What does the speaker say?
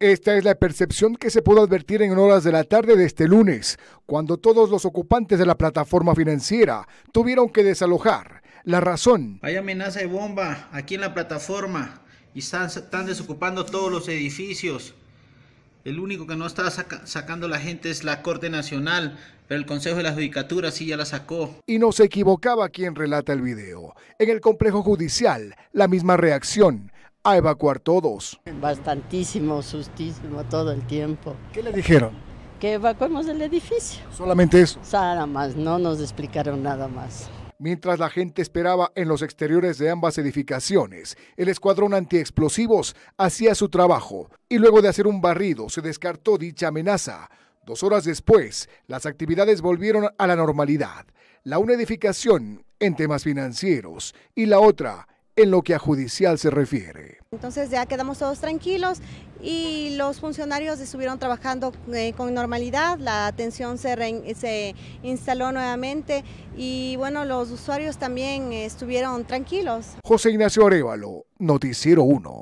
Esta es la percepción que se pudo advertir en horas de la tarde de este lunes, cuando todos los ocupantes de la plataforma financiera tuvieron que desalojar. La razón. Hay amenaza de bomba aquí en la plataforma y están, desocupando todos los edificios. El único que no está sacando la gente es la Corte Nacional, pero el Consejo de la Judicatura sí ya la sacó. Y no se equivocaba quien relata el video. En el complejo judicial, la misma reacción a evacuar todos. Bastantísimo, sustísimo todo el tiempo. ¿Qué le dijeron? Que evacuemos el edificio. ¿Solamente eso? Nada más, no nos explicaron nada más. Mientras la gente esperaba en los exteriores de ambas edificaciones, el escuadrón antiexplosivos hacía su trabajo y luego de hacer un barrido se descartó dicha amenaza. Dos horas después, las actividades volvieron a la normalidad. La una edificación en temas financieros y la otra en lo que a judicial se refiere. Entonces ya quedamos todos tranquilos y los funcionarios estuvieron trabajando eh, con normalidad, la atención se, se, instaló nuevamente y bueno, los usuarios también estuvieron tranquilos. José Ignacio Arevalo, Noticiero 1.